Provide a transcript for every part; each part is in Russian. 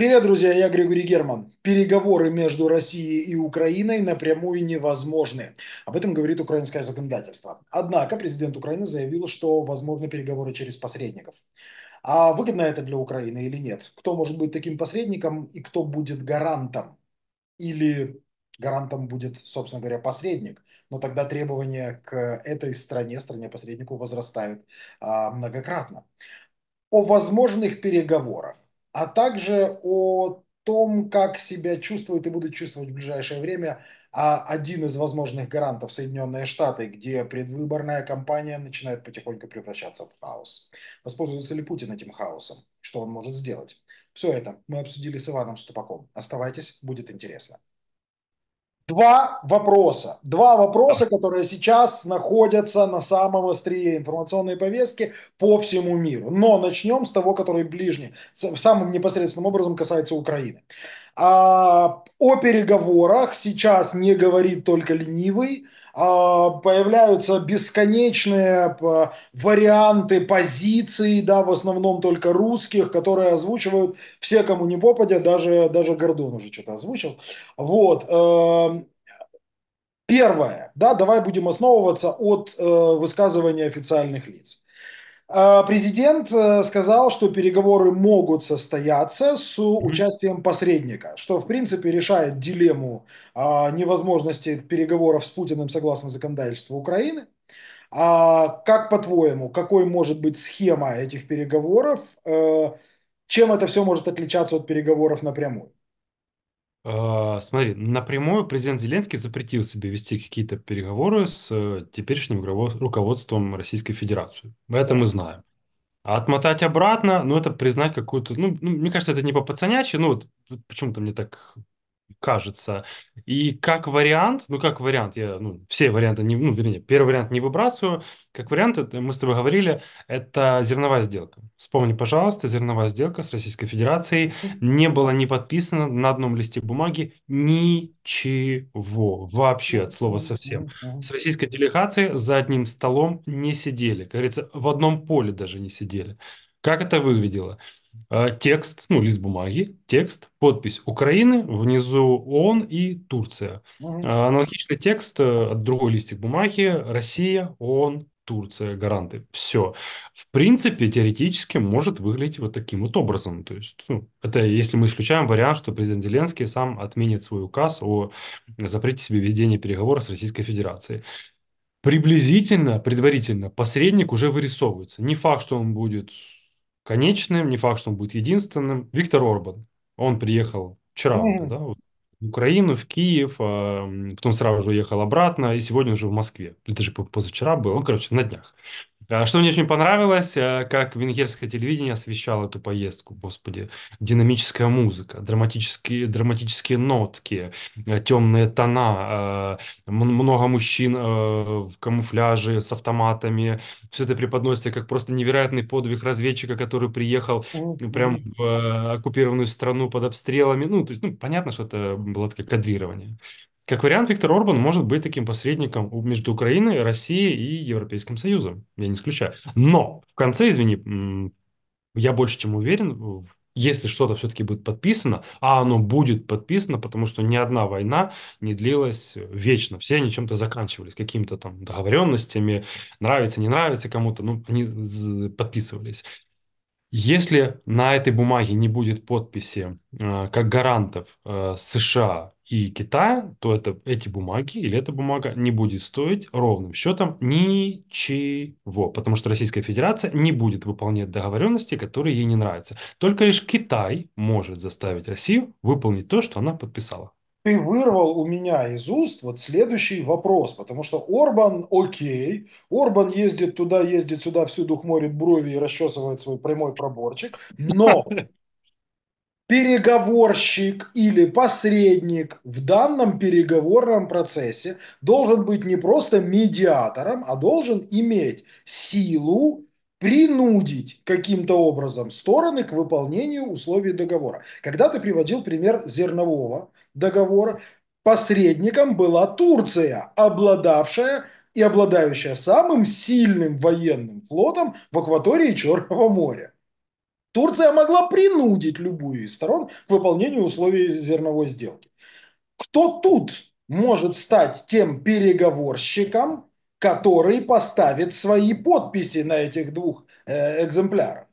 Привет, друзья, я Григорий Герман. Переговоры между Россией и Украиной напрямую невозможны. Об этом говорит украинское законодательство. Однако президент Украины заявил, что возможны переговоры через посредников. А выгодно это для Украины или нет? Кто может быть таким посредником и кто будет гарантом? Или гарантом будет, собственно говоря, посредник. Но тогда требования к этой стране, стране-посреднику, возрастают а, многократно. О возможных переговорах а также о том, как себя чувствует и будет чувствовать в ближайшее время а, один из возможных гарантов Соединенные Штаты, где предвыборная кампания начинает потихоньку превращаться в хаос. Воспользуется ли Путин этим хаосом? Что он может сделать? Все это мы обсудили с Иваном Ступаком. Оставайтесь, будет интересно. Два вопроса. Два вопроса, которые сейчас находятся на самом острие информационной повестки по всему миру. Но начнем с того, который ближний, самым непосредственным образом касается Украины. А, о переговорах сейчас не говорит только ленивый. А, появляются бесконечные варианты позиций, да, в основном только русских, которые озвучивают все, кому не попадя, даже, даже Гордон уже что-то озвучил. Вот. А, первое, да, давай будем основываться от э, высказывания официальных лиц. А, президент э, сказал, что переговоры могут состояться с участием посредника, что в принципе решает дилемму а, невозможности переговоров с Путиным согласно законодательству Украины. А как по-твоему, какой может быть схема этих переговоров? Э, чем это все может отличаться от переговоров напрямую? А, смотри, напрямую президент Зеленский запретил себе вести какие-то переговоры с э, теперешним руководством Российской Федерации. Это мы знаем. А отмотать обратно, ну, это признать какую-то... Ну, ну мне кажется, это не по-пацанячьи, ну, вот почему-то мне так кажется. И как вариант, ну как вариант, я ну, все варианты, не, ну вернее, первый вариант не выбрасываю, как вариант, это, мы с тобой говорили, это зерновая сделка. Вспомни, пожалуйста, зерновая сделка с Российской Федерацией не было не подписано на одном листе бумаги ничего, вообще от слова совсем. С российской делегацией за одним столом не сидели, как говорится, в одном поле даже не сидели. Как это выглядело? А, текст, ну, лист бумаги, текст, подпись Украины, внизу ООН и Турция. Угу. Аналогичный текст, э, другой листик бумаги, Россия, ООН, Турция, гаранты. Все. В принципе, теоретически может выглядеть вот таким вот образом. То есть, ну, это если мы исключаем вариант, что президент Зеленский сам отменит свой указ о запрете себе ведения переговоров с Российской Федерацией. Приблизительно, предварительно, посредник уже вырисовывается. Не факт, что он будет конечным, не факт, что он будет единственным, Виктор Орбан. Он приехал вчера mm-hmm. да, вот, в Украину, в Киев, а потом сразу же уехал обратно, и сегодня уже в Москве. Это же позавчера был, он, короче, на днях. А, что мне очень понравилось, э, как венгерское телевидение освещало эту поездку, господи. Динамическая музыка, драматические, драматические нотки, э, темные тона, э, много мужчин в камуфляже с автоматами. Все это преподносится как просто невероятный подвиг разведчика, который приехал ну, прям в оккупированную страну под обстрелами. Ну, то есть, ну, понятно, что это было такое кадрирование. Как вариант, Виктор Орбан может быть таким посредником между Украиной, Россией и Европейским Союзом. Я не исключаю. Но в конце, извини, я больше чем уверен, если что-то все-таки будет подписано, а оно будет подписано, потому что ни одна война не длилась вечно. Все они чем-то заканчивались, какими-то там договоренностями, нравится, не нравится кому-то, ну, они подписывались. Если на этой бумаге не будет подписи э, как гарантов э, США, и Китая, то это эти бумаги или эта бумага не будет стоить ровным счетом ничего, потому что Российская Федерация не будет выполнять договоренности, которые ей не нравятся. Только лишь Китай может заставить Россию выполнить то, что она подписала. Ты вырвал у меня из уст вот следующий вопрос, потому что Орбан окей, Орбан ездит туда, ездит сюда, всюду хмурит брови и расчесывает свой прямой проборчик, но переговорщик или посредник в данном переговорном процессе должен быть не просто медиатором, а должен иметь силу принудить каким-то образом стороны к выполнению условий договора. Когда ты приводил пример зернового договора, посредником была Турция, обладавшая и обладающая самым сильным военным флотом в акватории Черного моря. Турция могла принудить любую из сторон к выполнению условий зерновой сделки. Кто тут может стать тем переговорщиком, который поставит свои подписи на этих двух э, экземплярах?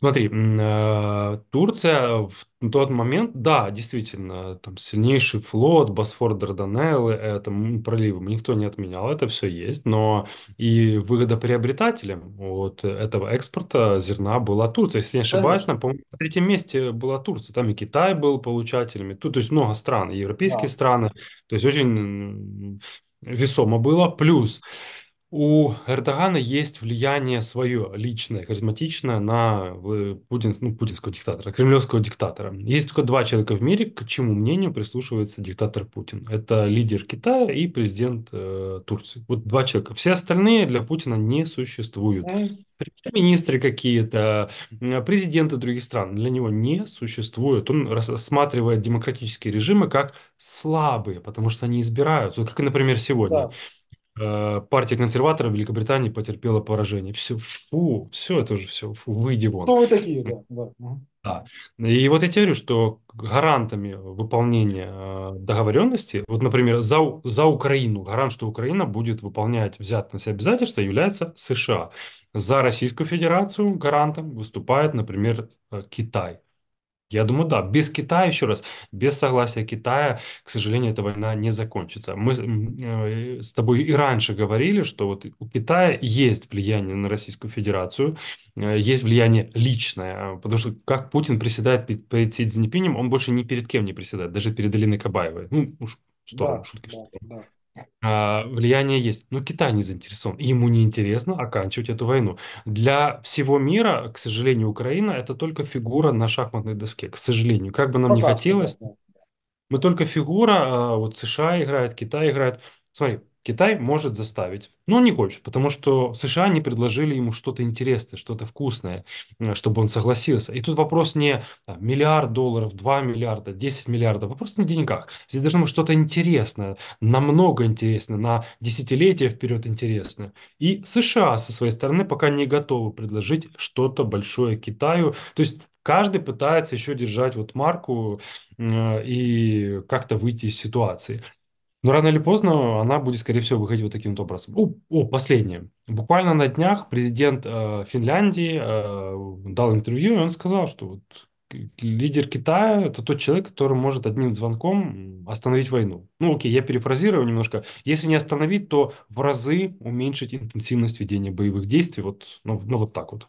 Смотри, э, Турция в тот момент, да, действительно, там сильнейший флот, Босфор, Дарданеллы, это проливы, никто не отменял, это все есть, но и выгодоприобретателем вот этого экспорта зерна была Турция. Если не ошибаюсь, Конечно. там, по-моему, на третьем месте была Турция, там и Китай был получателями, тут, то есть много стран, европейские страны, то есть очень весомо было, плюс... У Эрдогана есть влияние свое личное, харизматичное на э, Путин, ну, путинского диктатора, кремлевского диктатора. Есть только два человека в мире, к чему мнению прислушивается диктатор Путин. Это лидер Китая и президент э, Турции. Вот два человека. Все остальные для Путина не существуют. Ну, Министры какие-то, президенты других стран для него не существуют. Он рассматривает демократические режимы как слабые, потому что они избираются. Вот как, например, сегодня. Да Э, партия консерваторов Великобритании потерпела поражение. Все, фу, все это же все, фу, выйди вон. Ну, вы такие, да. да. И вот я тебе говорю, что гарантами выполнения э, договоренности, вот, например, за, за Украину, гарант, что Украина будет выполнять взятые на себя обязательства, является США. За Российскую Федерацию гарантом выступает, например, э, Китай. Я думаю, да, без Китая, еще раз, без согласия Китая, к сожалению, эта война не закончится. Мы э, с тобой и раньше говорили, что вот у Китая есть влияние на Российскую Федерацию, э, есть влияние личное, а, потому что как Путин приседает перед, перед Си Цзиньпинем, он больше ни перед кем не приседает, даже перед Алиной Кабаевой. Ну, уж в сторону, да, шутки в сторону. Да. А, влияние есть. Но ну, Китай не заинтересован. Ему не интересно оканчивать эту войну. Для всего мира, к сожалению, Украина это только фигура на шахматной доске. К сожалению, как бы нам не хотелось, мы только фигура. А, вот США играет, Китай играет. Смотри, Китай может заставить, но он не хочет, потому что США не предложили ему что-то интересное, что-то вкусное, э, чтобы он согласился. И тут вопрос не там, миллиард долларов, 2 миллиарда, 10 миллиардов, вопрос не в деньгах. Здесь должно быть что-то интересное, намного интересное, на десятилетия вперед интересное. И США со своей стороны пока не готовы предложить что-то большое Китаю. То есть каждый пытается еще держать вот марку э, и как-то выйти из ситуации. Но рано или поздно она будет, скорее всего, выходить вот таким вот образом. О, ну, о последнее. Буквально на днях президент э, Финляндии э, дал интервью, и он сказал, что вот лидер Китая – это тот человек, который может одним звонком остановить войну. Ну, окей, я перефразирую немножко. Если не остановить, то в разы уменьшить интенсивность ведения боевых действий. Вот, ну, ну вот так вот.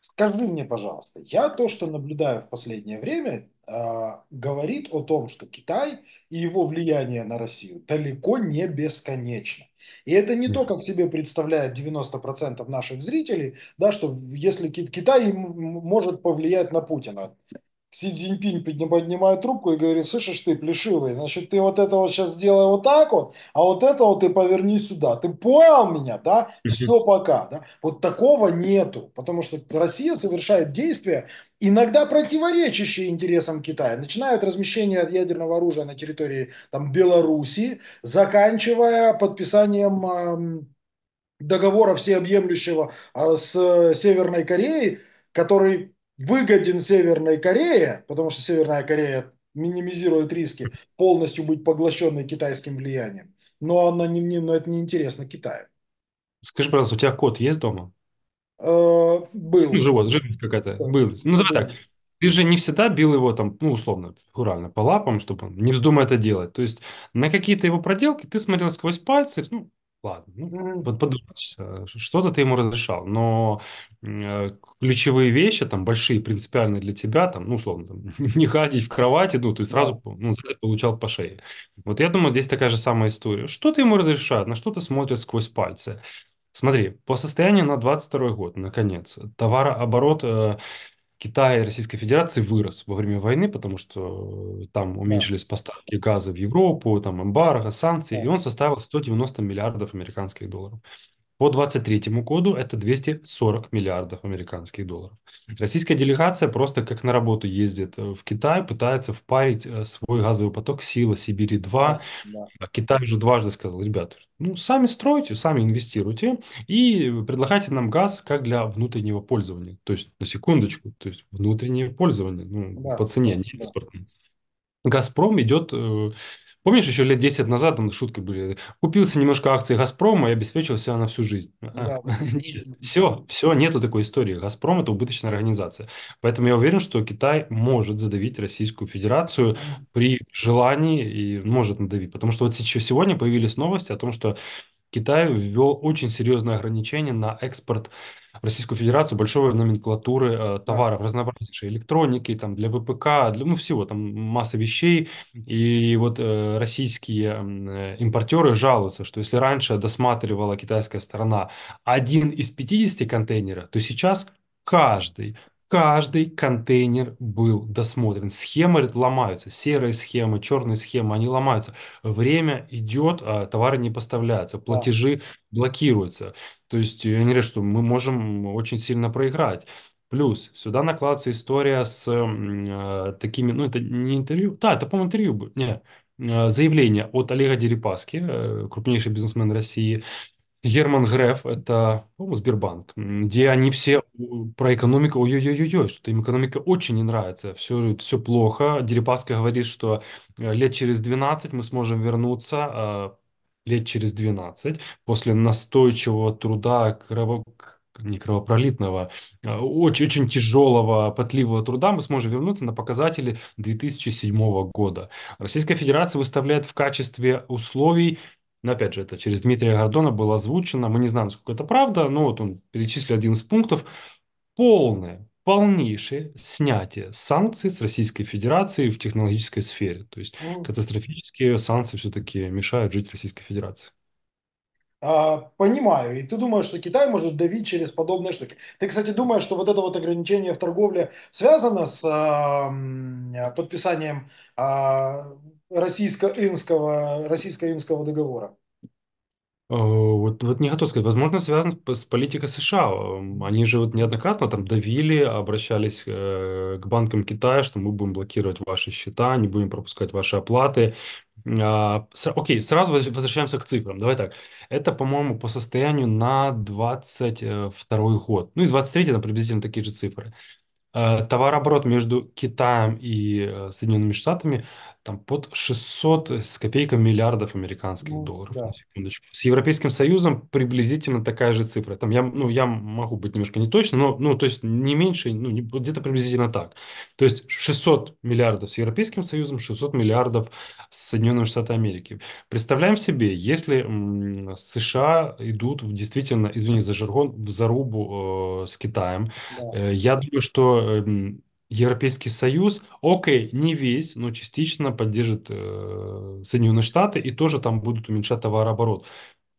Скажи мне, пожалуйста, я то, что наблюдаю в последнее время, а, говорит о том, что Китай и его влияние на Россию далеко не бесконечно. И это не то, как себе представляет 90% наших зрителей, да, что если Китай может повлиять на Путина. Си Цзиньпинь поднимает трубку и говорит, слышишь ты, плешивый, значит, ты вот это вот сейчас сделай вот так вот, а вот это вот ты поверни сюда. Ты понял меня, да? Все, пока. Да? Вот такого нету, потому что Россия совершает действия, иногда противоречащие интересам Китая, начиная от размещения ядерного оружия на территории там, Белоруссии, заканчивая подписанием э, договора всеобъемлющего э, с Северной Кореей, который выгоден Северной Корее, потому что Северная Корея минимизирует риски полностью быть поглощенной китайским влиянием. Но, она не, не, но это не интересно Китаю. Скажи, пожалуйста, у тебя кот есть дома? Э, был. Ну, живот, живот, какая-то. Был. Ну, давай да. так. Ты же не всегда бил его там, ну, условно, фигурально, по лапам, чтобы он не вздумал это делать. То есть на какие-то его проделки ты смотрел сквозь пальцы, ну, Ладно, ну, подумать, э, что-то ты ему разрешал, но э, ключевые вещи, там, большие, принципиальные для тебя, там, ну, условно, там, не ходить в кровати, ну, то есть сразу ну, получал по шее. Вот я думаю, здесь такая же самая история. Что ты ему разрешаешь, на что ты смотришь сквозь пальцы? Смотри, по состоянию на 22 год, наконец, товарооборот э, Китая и Российской Федерации вырос во время войны, потому что э, там уменьшились поставки газа в Европу, там эмбарго, санкции, и он составил 190 миллиардов американских долларов. По 2023 году это 240 миллиардов американских долларов. Российская делегация просто как на работу ездит э, в Китай, пытается впарить э, свой газовый поток «Сила Сибири-2». Да. А Китай уже дважды сказал, ребят, ну, сами стройте, сами инвестируйте и предлагайте нам газ как для внутреннего пользования. То есть, на секундочку, то есть внутреннее пользование ну, да. по цене, не экспортное. «Газпром» идет э, Помнишь, еще лет 10 назад там шутки были? Купился немножко акций «Газпрома» и обеспечил себя на всю жизнь. Ну а, да. Все, все, нету такой истории. «Газпром» – это убыточная организация. Поэтому я уверен, что Китай может задавить Российскую Федерацию при желании и может надавить. Потому что вот сегодня появились новости о том, что Китай ввел очень серьезные ограничения на экспорт в Российскую Федерацию большой номенклатуры э, товаров, разнообразнейшей электроники, там, для ВПК, для, ну, всего, там, масса вещей. И вот э, российские э, импортеры жалуются, что если раньше досматривала китайская сторона один из 50 контейнеров, то сейчас каждый каждый контейнер был досмотрен. Схемы ломаются, серые схемы, черные схемы, они ломаются. Время идет, а товары не поставляются, платежи да. блокируются. То есть э, я не говорю, что мы можем очень сильно проиграть. Плюс сюда накладывается история с э, такими, ну это не интервью, да, это, по-моему, интервью, не, э, заявление от Олега Дерипаски, э, крупнейший бизнесмен России, Герман Греф, это, по-моему, Сбербанк, где они все про экономику, ой-ой-ой-ой, что им экономика очень не нравится, все, все плохо. Дерипаска говорит, что э, лет через 12 мы сможем вернуться, а, лет через 12, после настойчивого труда, крово- не кровопролитного, а, очень, очень тяжелого, потливого труда мы сможем вернуться на показатели 2007 года. Российская Федерация выставляет в качестве условий но опять же, это через Дмитрия Гордона было озвучено. Мы не знаем, сколько это правда, но вот он перечислил один из пунктов. Полное, полнейшее снятие санкций с Российской Федерации в технологической сфере. То есть mm. катастрофические санкции все-таки мешают жить Российской Федерации. А, понимаю. И ты думаешь, что Китай может давить через подобные штуки. Ты, кстати, думаешь, что вот это вот ограничение в торговле связано с а, подписанием а, российско-инского, российско-инского договора? Э, вот, вот не готов сказать. Возможно, связан с политикой США. Эм, они же вот неоднократно там давили, обращались э, к банкам Китая, что мы будем блокировать ваши счета, не будем пропускать ваши оплаты. Э, окей, сразу возвращаемся к цифрам. Давай так. Это, по-моему, по состоянию на 22 год. Ну и 23 там приблизительно такие же цифры. Э, товарооборот между Китаем и э, Соединенными Штатами там под 600 э, с копейками миллиардов американских ну, долларов. Да. секундочку. С Европейским Союзом приблизительно такая же цифра. Там я, ну, я могу быть немножко не точно, но ну, то есть не меньше, ну, где-то приблизительно так. То есть 600 миллиардов с Европейским Союзом, 600 миллиардов с Соединенными Штатами Америки. Представляем себе, если США идут в действительно, извини за жаргон, в зарубу э, с Китаем, э, я думаю, что Эм, Европейский Союз, окей, не весь, но частично поддержит э, Соединенные Штаты и тоже там будут уменьшать товарооборот.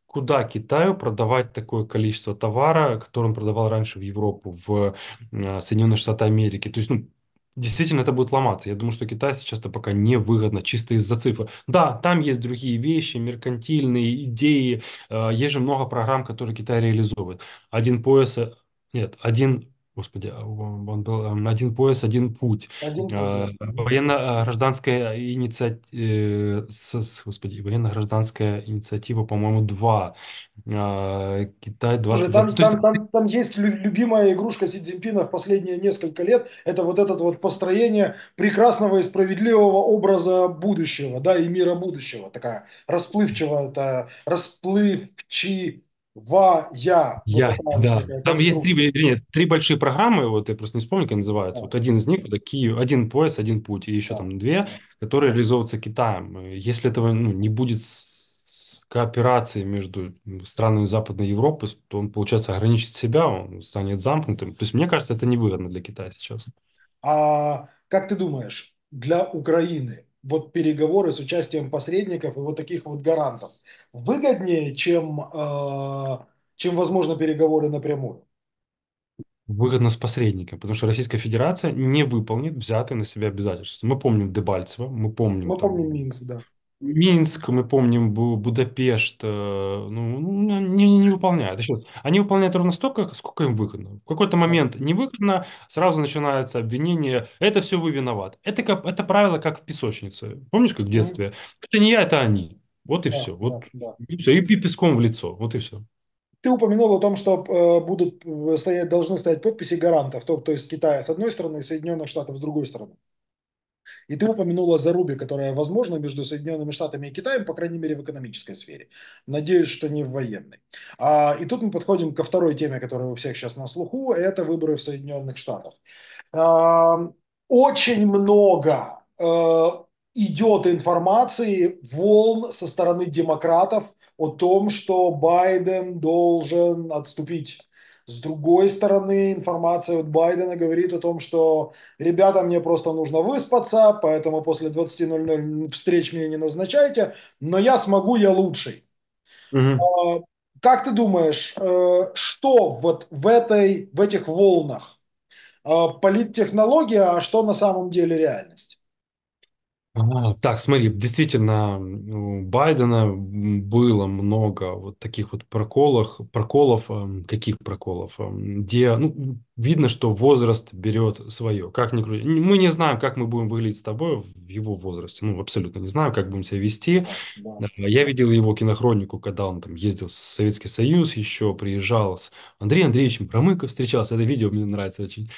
Куда Китаю продавать такое количество товара, который он продавал раньше в Европу, в э, Соединенные Штаты Америки? То есть, ну, действительно это будет ломаться. Я думаю, что Китай сейчас-то пока невыгодно, чисто из-за цифр. Да, там есть другие вещи, меркантильные идеи, э, есть же много программ, которые Китай реализовывает. Один пояс, э, нет, один господи, а, он был один пояс, один путь. Один а, Военно-гражданская а, инициатива, э, господи, военно-гражданская инициатива, по-моему, два Китай 20... Там, есть... там, там есть любимая игрушка Си Цзиньпина в последние несколько лет, это вот это вот построение прекрасного и справедливого образа будущего, да, и мира будущего, такая расплывчивая, это расплывчивая Ва, я. Я, вот да. Там есть три, нет, три большие программы, вот я просто не вспомню, как они называются. Да. Вот один из них, это Киев, один пояс, один путь, и еще да. там две, которые реализовываются Китаем. Если этого ну, не будет с кооперации между странами Западной Европы, то он, получается, ограничит себя, он станет замкнутым. То есть, мне кажется, это невыгодно для Китая сейчас. А как ты думаешь, для Украины вот переговоры с участием посредников и вот таких вот гарантов выгоднее, чем, э, чем возможно, переговоры напрямую? выгодно с посредниками, потому что Российская Федерация не выполнит взятые на себя обязательства. Мы помним Дебальцева, мы помним... Мы там, помним Минск, да. Минск, мы помним, Будапешт, э, ну, ну, ну, не, не выполняют. они выполняют ровно столько, сколько им выгодно. В какой-то момент невыгодно, сразу начинается обвинение, это все вы виноват. Это, как, это правило как в песочнице. Помнишь, как в ну. детстве? Это не я, это они. Вот и да, все. Вот, да, да. И, все. И песком в лицо. Вот и все. Ты упомянул о том, что э, будут э, стоять, должны стоять подписи гарантов, то, то есть Китая с одной стороны и Соединенных Штатов с другой стороны. И ты упомянула заруби, которая возможна между Соединенными Штатами и Китаем, по крайней мере, в экономической сфере. Надеюсь, что не в военной. А, и тут мы подходим ко второй теме, которая у всех сейчас на слуху. Это выборы в Соединенных Штатах. А, очень много а, идет информации, волн со стороны демократов о том, что Байден должен отступить с другой стороны, информация от Байдена говорит о том, что ребята, мне просто нужно выспаться, поэтому после 20.00 встреч мне не назначайте, но я смогу, я лучший. Угу. Как ты думаешь, э, что вот в, этой, в этих волнах? А, политтехнология, а что на самом деле реальность? Так, смотри, действительно, у Байдена было много вот таких вот проколов, проколов, эм, каких проколов, эм, где ну, видно, что возраст берет свое. Как ни крути. Мы не знаем, как мы будем выглядеть с тобой в его возрасте. Ну, абсолютно не знаю, как будем себя вести. Я видел его кинохронику, когда он там ездил в Советский Союз, еще приезжал с Андреем Андреевичем Промыко, встречался. Это видео мне нравится очень.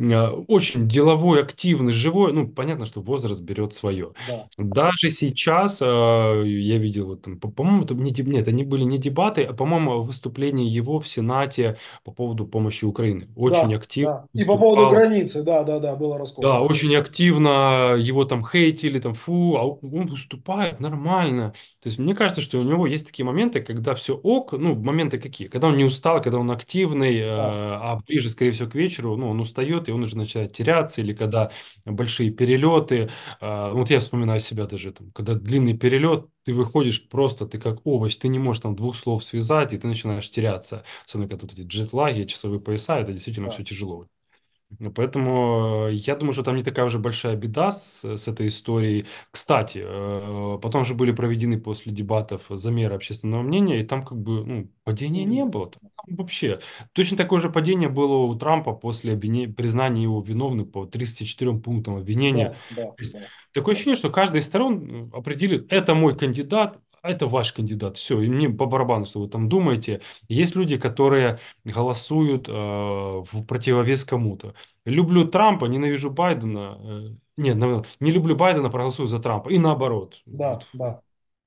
Э, очень деловой, активный, живой. Ну, понятно, что возраст берет свое. Да. Даже сейчас э, я видел, вот, по-моему, это не, нет, они были не дебаты, а, по-моему, выступление его в Сенате по поводу помощи Украины. Очень да, активно. Да. И выступал. по поводу границы, да, да, да, было раскошено. Да, очень активно его там хейтили, там, фу, а он выступает нормально. То есть мне кажется, что у него есть такие моменты, когда все ок, ну, моменты какие? Когда он не устал, когда он активный, э, да. а ближе, скорее всего, к вечеру, ну, он устает, и он уже начинает теряться, или когда большие перелеты. А, вот я вспоминаю себя даже, там, когда длинный перелет, ты выходишь просто, ты как овощ, ты не можешь там двух слов связать, и ты начинаешь теряться. Особенно когда тут эти джетлаги, часовые пояса, это действительно да. все тяжело. Ну, поэтому э, я думаю, что там не такая уже большая беда с, э, с этой историей. Кстати, э, потом же были проведены после дебатов замеры общественного мнения, и там как бы ну, падения не было. Там вообще точно такое же падение было у Трампа после обвине- признания его виновным по 34 пунктам обвинения. Да, да, То есть да. такое ощущение, что каждая из сторон определит, это мой кандидат, а это ваш кандидат, все, и мне по барабану, что вы там думаете. Есть люди, которые голосуют э, в противовес кому-то. Люблю Трампа, ненавижу Байдена. Э, нет, не люблю Байдена, проголосую за Трампа. И наоборот. Да, вот. да.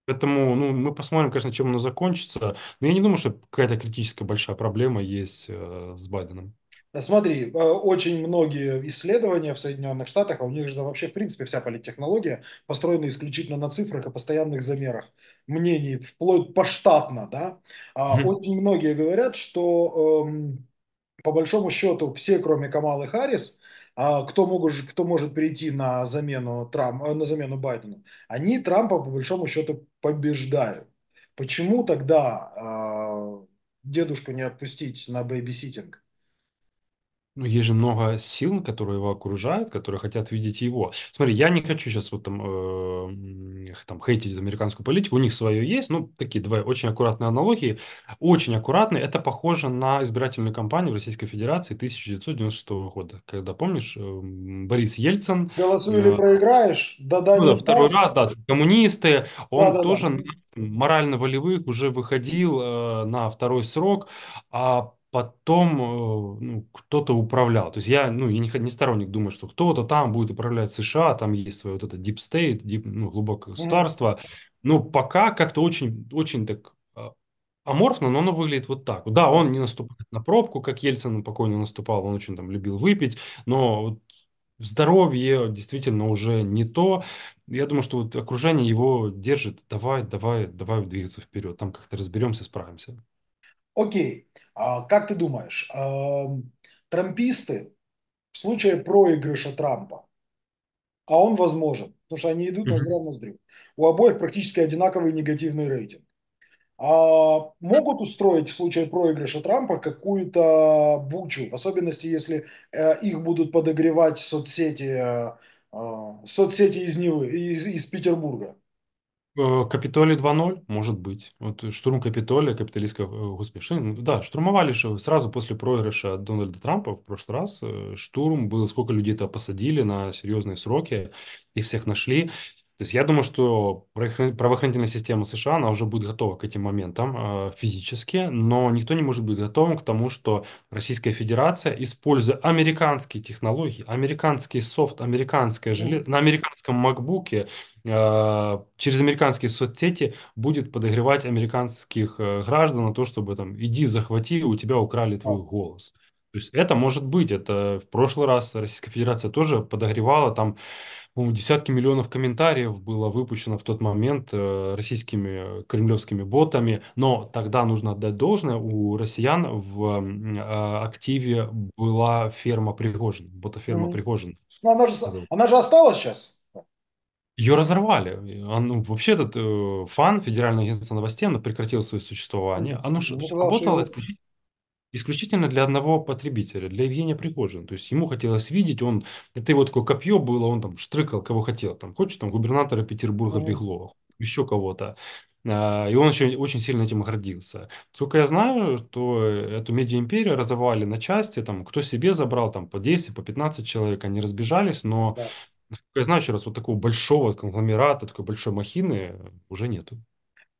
Поэтому ну, мы посмотрим, конечно, чем оно закончится. Но я не думаю, что какая-то критическая большая проблема есть э, с Байденом. Э, смотри, э, очень многие исследования в Соединенных Штатах, а у них же вообще, в принципе, вся политтехнология построена исключительно на цифрах и постоянных замерах мнений, вплоть поштатно, да. Mm-hmm. Очень многие говорят, что эм, по большому счету все, кроме Камалы Харрис, а кто, могут, кто может прийти на замену, Трамп, э, на замену Байдену, они Трампа по большому счету побеждают. Почему тогда а, дедушку не отпустить на бэйбиситинг? Ну, есть же много сил, которые его окружают, которые хотят видеть его. Смотри, я не хочу сейчас вот там, э, там хейтить американскую политику, у них свое есть, ну, такие две очень аккуратные аналогии, очень аккуратные. Это похоже на избирательную кампанию Российской Федерации 1996 года, когда, помнишь, э, Борис Ельцин... Голосуй или э, проиграешь, да-да, ну, да, второй раз, да, коммунисты, он да, да, тоже да. морально-волевых уже выходил э, на второй срок, а потом э, ну, кто-то управлял. То есть я, ну, я не, не сторонник думать, что кто-то там будет управлять США, там есть свое вот это deep state, deep, ну, глубокое государство. Mm-hmm. Но пока как-то очень, очень так а, аморфно, но оно выглядит вот так. Да, он не наступает на пробку, как Ельцин покойно наступал, он очень там любил выпить, но вот здоровье действительно уже не то. Я думаю, что вот окружение его держит, давай, давай, давай двигаться вперед, там как-то разберемся, справимся. Окей, а как ты думаешь, трамписты в случае проигрыша Трампа, а он возможен, потому что они идут на здрав ноздрю, у обоих практически одинаковый негативный рейтинг, а могут устроить в случае проигрыша Трампа какую-то бучу, в особенности, если э, их будут подогревать соцсети, э, э, соцсети из Невы, из, из Петербурга? Э, Капитолий 2.0, может быть. Вот штурм Капитолия, капиталистская, э, да, штурмовали же сразу после проигрыша Дональда Трампа в прошлый раз. Э, штурм был, сколько людей-то посадили на серьезные сроки и всех нашли. То есть я думаю, что правоохранительная система США, она уже будет готова к этим моментам э, физически, но никто не может быть готовым к тому, что Российская Федерация, используя американские технологии, американский софт, американское железо, на американском макбуке, э, через американские соцсети будет подогревать американских э, граждан на то, чтобы там, иди захвати, у тебя украли твой голос. То есть это может быть, это в прошлый раз Российская Федерация тоже подогревала, там десятки миллионов комментариев было выпущено в тот момент э, российскими э, кремлевскими ботами, но тогда нужно отдать должное, у россиян в а, активе была ферма Пригожин, ботаферма mm-hmm. Пригожин. Но ну, она же, она же осталась сейчас. Ее разорвали. Он, ну, вообще этот э, фан Федерального агентства новостей, она прекратила свое существование. Ну, оно же работало исключительно исключительно для одного потребителя, для Евгения Пригожина. То есть ему хотелось видеть, он, это его такое копье было, он там штрыкал, кого хотел, там, хочешь там губернатора Петербурга mm-hmm. Беглова, еще кого-то. А, и он еще очень сильно этим гордился. Сколько я знаю, что эту медиа-империю разорвали на части, там, кто себе забрал, там, по 10, по 15 человек, они разбежались, но, да. насколько я знаю, еще раз, вот такого большого конгломерата, такой большой махины уже нету.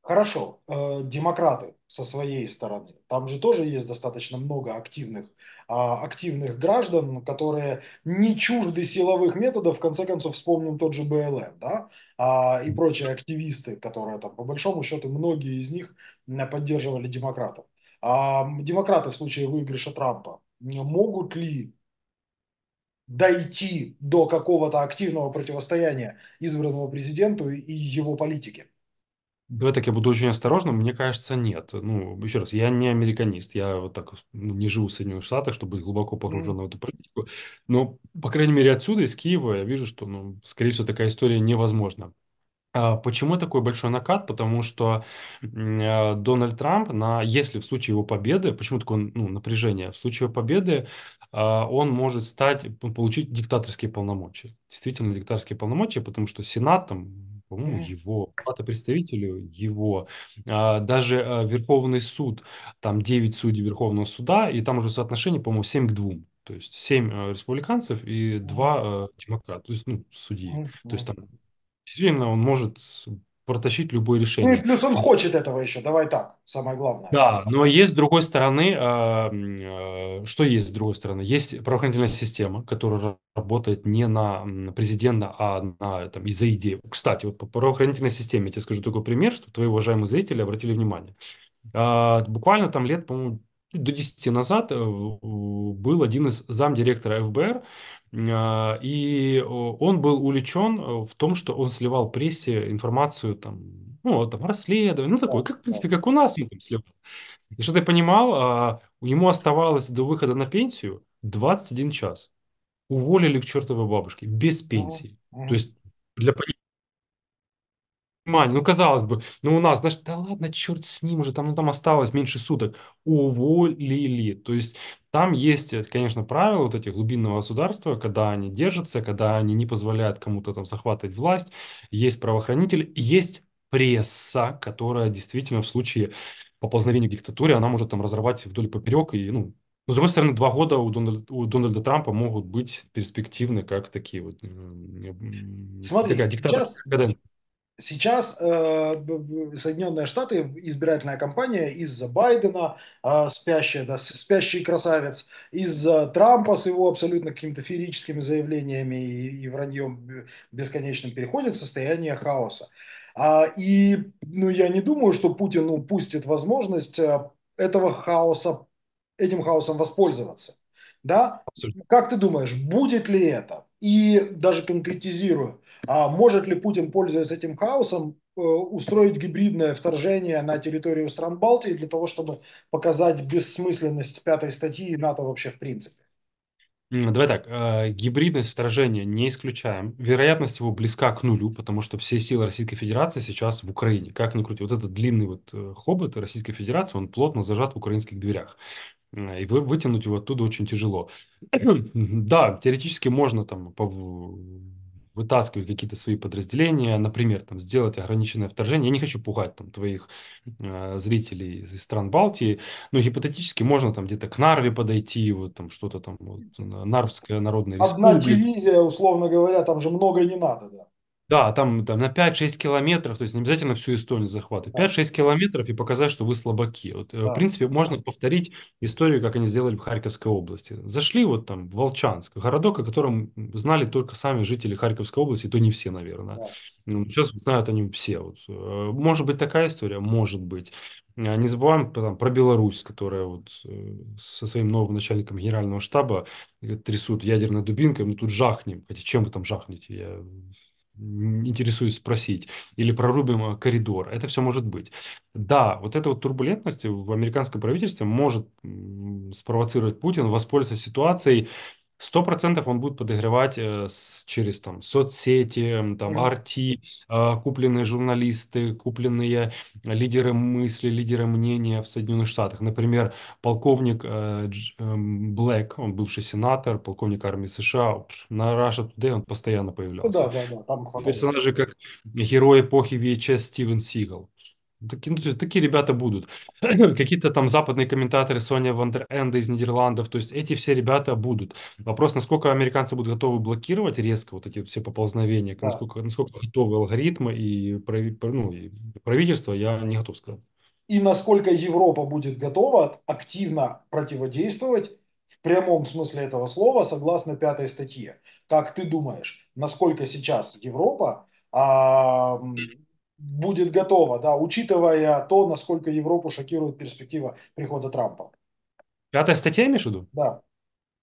Хорошо, э, демократы со своей стороны. Там же тоже есть достаточно много активных, а, активных граждан, которые не чужды силовых методов. В конце концов, вспомним тот же БЛМ да? а, и прочие активисты, которые там, по большому счету, многие из них поддерживали демократов. А, демократы в случае выигрыша Трампа могут ли дойти до какого-то активного противостояния избранному президенту и его политике? Давай так, я буду очень осторожен. Мне кажется, нет. Ну, еще раз, я не американист. Я вот так ну, не живу в Соединенных Штатах, чтобы быть глубоко погружен в эту политику. Но, по крайней мере, отсюда, из Киева, я вижу, что, ну, скорее всего, такая история невозможна. А почему такой большой накат? Потому что а, Дональд Трамп, на, если в случае его победы, почему такое ну, напряжение? В случае его победы а, он может стать, ну, получить диктаторские полномочия. Действительно, диктаторские полномочия, потому что Сенат, там, по-моему, mm его, плата представителю его, а, даже а, Верховный суд, там 9 судей Верховного суда, и там уже соотношение, по-моему, 7 к 2. То есть 7 а, республиканцев и 2 а, демократа, то есть, ну, судьи. Mm-hmm. То есть там действительно он может протащить любое решение. Ну и плюс он хочет этого еще, давай так, самое главное. Да, но есть с другой стороны, э, э, что есть с другой стороны? Есть правоохранительная система, которая работает не на президента, а на, там, из-за идеи. Кстати, вот по правоохранительной системе я тебе скажу такой пример, что твои уважаемые зрители обратили внимание. Э, буквально там лет, по-моему, до 10 назад э, был один из замдиректора ФБР, а, и он был увлечен э, в том, что он сливал прессе информацию там, ну, там расследование, ну, такое, как, в принципе, как у нас он там сливал. И что ты понимал, а, ему оставалось до выхода на пенсию 21 час. Уволили к чертовой бабушке без пенсии. То есть для, понимание. Ну, казалось бы, ну у нас, знаешь, да ладно, черт с ним уже, там, ну, там осталось меньше суток. Уволили. То есть там есть, э, конечно, правила вот этих глубинного государства, когда они держатся, когда они не позволяют кому-то там захватывать власть. Есть правоохранитель, есть пресса, которая действительно в случае поползновения к диктатуре, она может там разорвать вдоль и поперек и, ну, но, с другой стороны, два года у Дональда, у Дональда Трампа могут быть перспективны как такие вот... Смотри, такая диктатура. Сейчас... Сейчас э, Соединенные Штаты, избирательная кампания из-за Байдена, э, спящая, да, спящий красавец, из-за Трампа с его абсолютно какими-то феерическими заявлениями и, и враньем э, бесконечным переходит в состояние хаоса. А, и ну, я не думаю, что Путин упустит возможность э, этого хаоса, этим хаосом воспользоваться. Да? Как ты думаешь, будет ли это? И даже конкретизирую, а может ли Путин, пользуясь этим хаосом, э, устроить гибридное вторжение на территорию стран Балтии для того, чтобы показать бессмысленность пятой статьи НАТО вообще в принципе? Давай так, э, гибридность вторжения не исключаем. Вероятность его близка к нулю, потому что все силы Российской Федерации сейчас в Украине. Как ни крути, вот этот длинный вот э, хобот Российской Федерации, он плотно зажат в украинских дверях. И вы, вытянуть его оттуда очень тяжело. да, теоретически можно там вытаскивать какие-то свои подразделения, например, там сделать ограниченное вторжение. Я не хочу пугать там твоих э, зрителей из стран Балтии, но гипотетически можно там где-то к Нарве подойти, вот там что-то там вот, Нарвская народная Одна республика. Одна дивизия, условно говоря, там же много не надо, да. Да, там, там на 5-6 километров, то есть не обязательно всю Эстонию захватывать. Да. 5-6 километров и показать, что вы слабаки. Вот, э, да. В принципе, можно повторить историю, как они сделали в Харьковской области. Зашли вот там в Волчанск, городок, о котором знали только сами жители Харьковской области, то не все, наверное. Сейчас ну, знают о нем все. Вот. Э, может быть такая история? Может быть. А, не забываем там, про Беларусь, которая вот э, со своим новым начальником генерального штаба трясут ядерной дубинкой, мы ну, тут жахнем. Хотя чем вы там жахнете? Я интересуюсь спросить, или прорубим коридор. Это все может быть. Да, вот эта вот турбулентность в американском правительстве может спровоцировать Путин воспользоваться ситуацией, Сто процентов он будет подогревать э, с, через там, соцсети, там, RT, а, купленные журналисты, купленные лидеры мысли, лидеры мнения в Соединенных Штатах. Например, полковник э, э, Блэк, он бывший сенатор, полковник армии США, на Russia Today он постоянно появлялся. Ну, да, да, да, там Персонажи как герой эпохи VHS Стивен Сигал. Такие, ну, такие ребята будут. Какие-то там западные комментаторы Соня Вандеренда из Нидерландов. То есть эти все ребята будут. Вопрос, насколько американцы будут готовы блокировать резко вот эти все поползновения, да. насколько, насколько готовы алгоритмы и, прави, ну, и правительство, я не готов сказать. И насколько Европа будет готова активно противодействовать в прямом смысле этого слова, согласно пятой статье. Как ты думаешь, насколько сейчас Европа а, будет готова, да, учитывая то, насколько Европу шокирует перспектива прихода Трампа. Пятая статья, имеешь в виду? Да.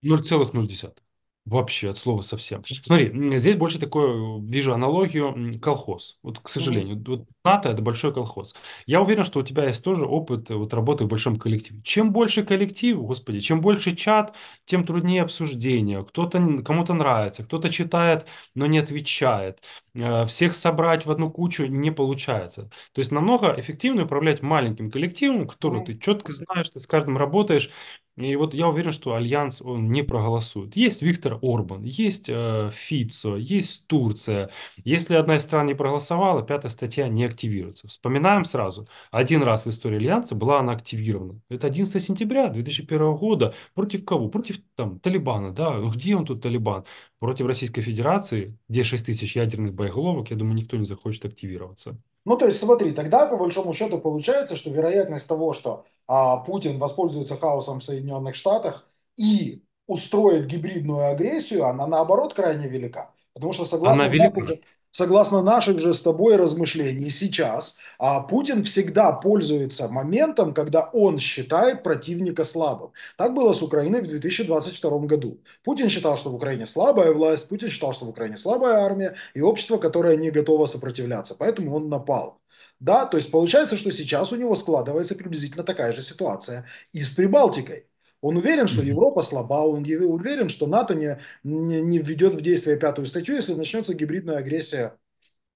0,0. Вообще, от слова совсем. Смотри, здесь больше такое, вижу аналогию, колхоз. Вот, к сожалению, mm-hmm. вот НАТО – это большой колхоз. Я уверен, что у тебя есть тоже опыт э, вот, работы в большом коллективе. Чем больше коллектив, господи, чем больше чат, тем труднее обсуждение. Кто-то кому-то нравится, кто-то читает, но не отвечает. Э, всех собрать в одну кучу не получается. То есть намного эффективнее управлять маленьким коллективом, который ты четко знаешь, ты с каждым работаешь, и вот я уверен, что Альянс он не проголосует. Есть Виктор Орбан, есть э, Фицо, есть Турция. Если одна из стран не проголосовала, пятая статья не активируется. Вспоминаем сразу. Один раз в истории Альянса была она активирована. Это 11 сентября 2001 года. Против кого? Против там, Талибана. Да? Где он тут, Талибан? Против Российской Федерации, где 6 тысяч ядерных боеголовок, я думаю, никто не захочет активироваться. Ну, то есть, смотри, тогда, по большому счету, получается, что вероятность того, что а, Путин воспользуется хаосом в Соединенных Штатах и устроит гибридную агрессию, она, наоборот, крайне велика. Потому что, согласно... Она велика. Путин, согласно наших же с тобой размышлений сейчас, а Путин всегда пользуется моментом, когда он считает противника слабым. Так было с Украиной в 2022 году. Путин считал, что в Украине слабая власть, Путин считал, что в Украине слабая армия и общество, которое не готово сопротивляться, поэтому он напал. Да, то есть получается, что сейчас у него складывается приблизительно такая же ситуация и с Прибалтикой. Он уверен, что Европа слаба, он уверен, что НАТО не, не, не введет в действие пятую статью, если начнется гибридная агрессия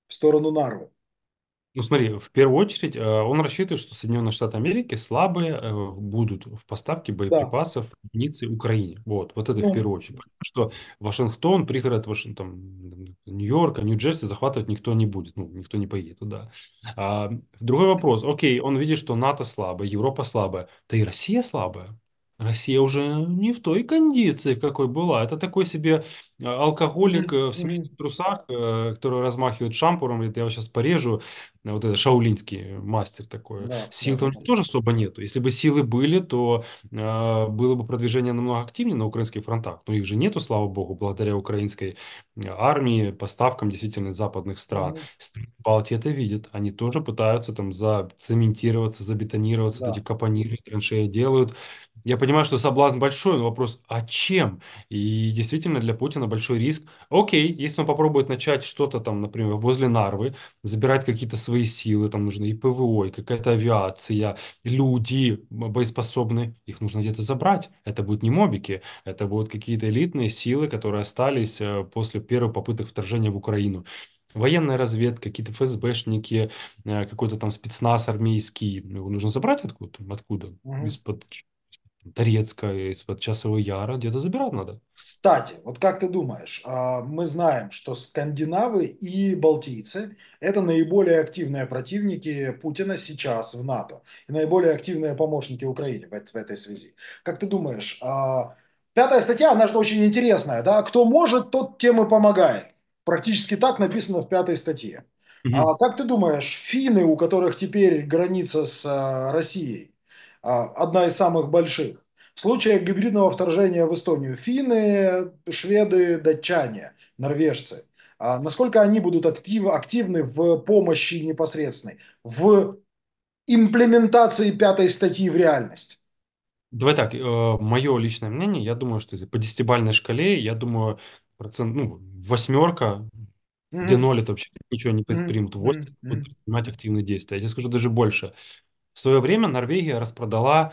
в сторону Нарвы. Ну смотри, в первую очередь э, он рассчитывает, что Соединенные Штаты Америки слабые э, будут в поставке боеприпасов, да. амуниции Украине. Вот, вот это да. в ну. первую очередь. Потому что Вашингтон, пригород Вашингтон, Нью-Йорка, Нью-Джерси захватывать никто не будет, ну, никто не поедет туда. А, другой вопрос. Окей, он видит, что НАТО слабое, Европа слабая, да и Россия слабая. Россия уже не в той кондиции, какой была. Это такой себе э, алкоголик э, в семейных трусах, э, который размахивает шампуром, говорит, я его сейчас порежу. Вот это шаулинский мастер такой. Да, Сил да, там да. тоже особо нету. Если бы силы были, то было бы продвижение намного активнее на украинских фронтах. Но их же нету, слава богу, благодаря украинской армии, поставкам действительно западных стран. Страны Балтии это видят. Они тоже пытаются там зацементироваться, забетонироваться, вот эти капониры, траншеи делают. Я понимаю, что соблазн большой, но вопрос, а чем? И действительно для Путина большой риск. Окей, если он попробует начать что-то там, например, возле Нарвы, забирать какие-то свои силы, там нужны и ПВО, и какая-то авиация, люди боеспособные, их нужно где-то забрать. Это будут не мобики, это будут какие-то элитные силы, которые остались э, после первых попыток вторжения в Украину военная разведка, какие-то ФСБшники, э, какой-то там спецназ армейский. Его нужно забрать откуда? Откуда? Угу. Из-под Торецка, из-под Часового Яра, где-то забирать надо. Кстати, вот как ты думаешь, а, мы знаем, что скандинавы и балтийцы – это наиболее активные противники Путина сейчас в НАТО и наиболее активные помощники Украине в этой связи. Как ты думаешь, а, пятая статья, она же очень интересная, да? Кто может, тот тем и помогает. Практически так написано в пятой статье. Угу. А как ты думаешь, финны, у которых теперь граница с а, Россией, а, одна из самых больших. В случае гибридного вторжения в Эстонию финны, шведы, датчане, норвежцы. А насколько они будут актив, активны в помощи непосредственной, в имплементации пятой статьи в реальность? Давай так, э, мое личное мнение, я думаю, что по десятибальной шкале, я думаю, процент, ну, восьмерка, где ноль это вообще ничего не предпримут, восемь mm будут принимать активные действия. Я тебе скажу даже больше. В свое время Норвегия распродала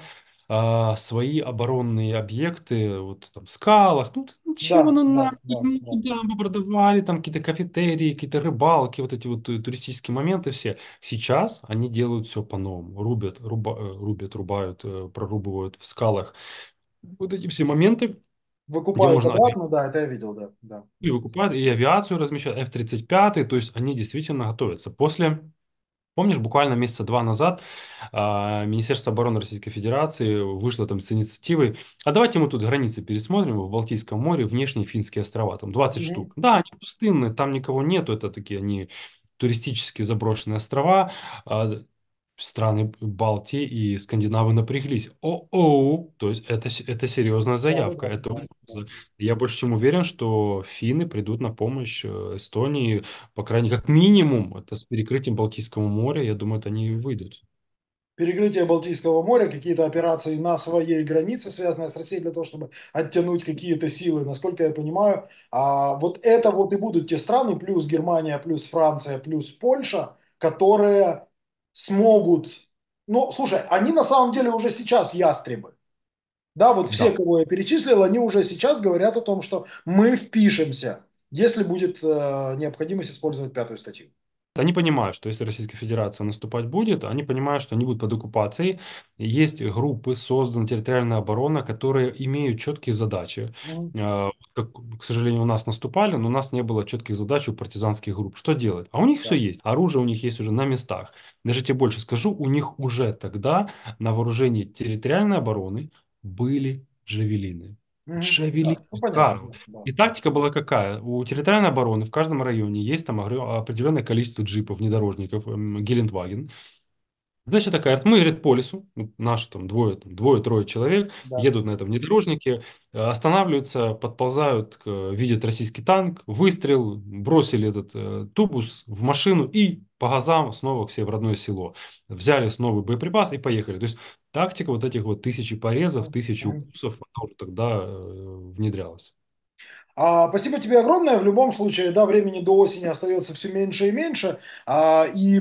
а, свои оборонные объекты вот там в скалах. Ну, ну чем да, оно да, нам? Да, да. Куда продавали там какие-то кафетерии, какие-то рыбалки, вот эти вот э, туристические моменты все. Сейчас они делают все по-новому. Рубят, руба, э, рубят, рубают, э, прорубывают в скалах. Вот эти все моменты. Выкупают можно... обратно, да, это я видел, да, да. И выкупают, и авиацию размещают, F-35, то есть они действительно готовятся. После Помнишь, буквально месяца два назад а, Министерство обороны Российской Федерации вышло там с инициативой, а давайте мы тут границы пересмотрим в Балтийском море, внешние финские острова, там 20 mm-hmm. штук. Да, они пустынные, там никого нету, это такие они туристически заброшенные острова, а, страны Балтии и Скандинавы напряглись. О-оу! То есть это, это серьезная заявка. Это, я больше чем уверен, что финны придут на помощь э, Эстонии, по крайней мере, как минимум, это с перекрытием Балтийского моря, я думаю, это они выйдут. Перекрытие Балтийского моря, какие-то операции на своей границе, связанные с Россией, для того, чтобы оттянуть какие-то силы, насколько я понимаю. А вот это вот и будут те страны, плюс Германия, плюс Франция, плюс Польша, которые смогут... Ну, слушай, они на самом деле уже сейчас ястребы. Да, вот да. все, кого я перечислил, они уже сейчас говорят о том, что мы впишемся, если будет э, необходимость использовать пятую статью. Они понимают, что если Российская Федерация наступать будет, они понимают, что они будут под оккупацией. Есть группы, создана территориальная оборона, которые имеют четкие задачи. А, как, к сожалению, у нас наступали, но у нас не было четких задач у партизанских групп. Что делать? А у них yeah. все есть. Оружие у них есть уже на местах. Даже тебе больше скажу, у них уже тогда на вооружении территориальной обороны были жевелины. Шевели... Да, ну, И тактика была какая? У территориальной обороны в каждом районе есть там определенное количество джипов, внедорожников, эм, Гелендваген. Значит, такая, мы, говорит, по лесу, наши там двое, там, двое-трое человек, да. едут на этом внедорожнике, э, останавливаются, подползают, видят российский танк, выстрел, бросили этот э, тубус в машину и по газам снова к себе в родное село. Взяли снова боеприпас и поехали. То есть тактика вот этих вот тысячи порезов, тысячи укусов, она тогда э, внедрялась. А, спасибо тебе огромное. В любом случае, да, времени до осени остается все меньше и меньше. А, и э,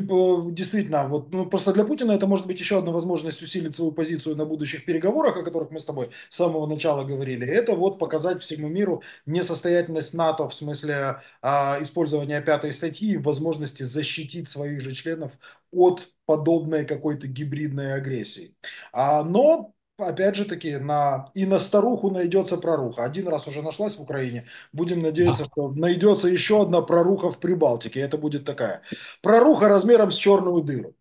действительно, вот ну, просто для Путина это может быть еще одна возможность усилить свою позицию на будущих переговорах, о которых мы с тобой с самого начала говорили. Это вот показать всему миру несостоятельность НАТО в смысле а, использования пятой статьи и возможности защитить своих же членов от подобной какой-то гибридной агрессии. А, но опять же таки, на, и на старуху найдется проруха. Один раз уже нашлась в Украине. Будем надеяться, что найдется еще одна проруха в Прибалтике. Это будет такая. Проруха размером с черную дыру.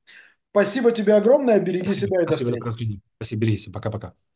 Спасибо тебе огромное. Береги Спасибо. себя и до встречи. Спасибо, береги себя. Пока-пока.